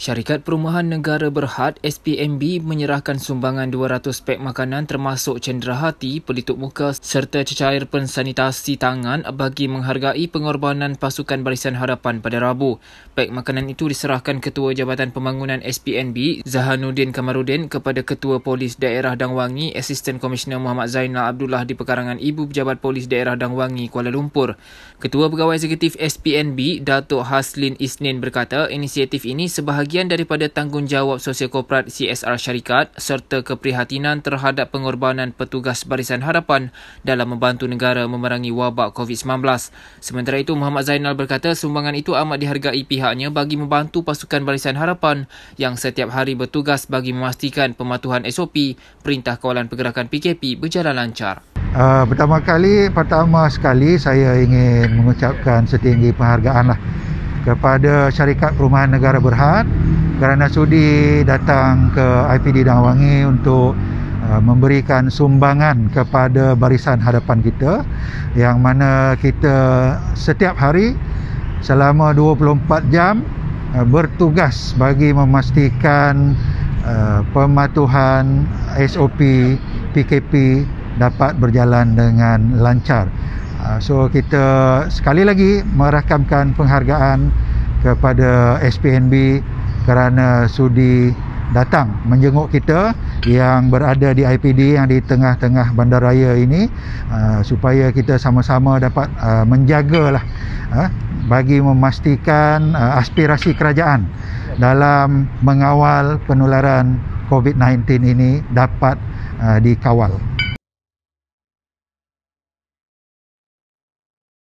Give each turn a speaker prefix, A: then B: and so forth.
A: Syarikat Perumahan Negara Berhad SPMB menyerahkan sumbangan 200 pek makanan termasuk cenderahati, pelitup muka serta cecair pensanitasi tangan bagi menghargai pengorbanan pasukan Barisan Harapan pada Rabu. Pek makanan itu diserahkan Ketua Jabatan Pembangunan SPMB Zahanuddin Kamarudin kepada Ketua Polis Daerah Dangwangi Assistant Komisioner Muhammad Zainal Abdullah di Pekarangan Ibu Pejabat Polis Daerah Dangwangi Kuala Lumpur. Ketua Pegawai Eksekutif SPNB Datuk Haslin Isnin berkata inisiatif ini sebahagian bahagian daripada tanggungjawab sosial korporat CSR syarikat serta keprihatinan terhadap pengorbanan petugas Barisan Harapan dalam membantu negara memerangi wabak COVID-19. Sementara itu, Muhammad Zainal berkata sumbangan itu amat dihargai pihaknya bagi membantu pasukan Barisan Harapan yang setiap hari bertugas bagi memastikan pematuhan SOP Perintah Kawalan Pergerakan PKP berjalan lancar.
B: Uh, pertama kali, pertama sekali saya ingin mengucapkan setinggi penghargaan lah kepada syarikat perumahan negara berhad kerana sudi datang ke IPD Dawangi untuk uh, memberikan sumbangan kepada barisan hadapan kita yang mana kita setiap hari selama 24 jam uh, bertugas bagi memastikan uh, pematuhan SOP PKP dapat berjalan dengan lancar uh, so kita sekali lagi merakamkan penghargaan kepada SPNB kerana sudi datang menjenguk kita yang berada di IPD yang di tengah-tengah bandaraya ini uh, supaya kita sama-sama dapat uh, menjagalah uh, bagi memastikan uh, aspirasi kerajaan dalam mengawal penularan COVID-19 ini dapat uh, dikawal.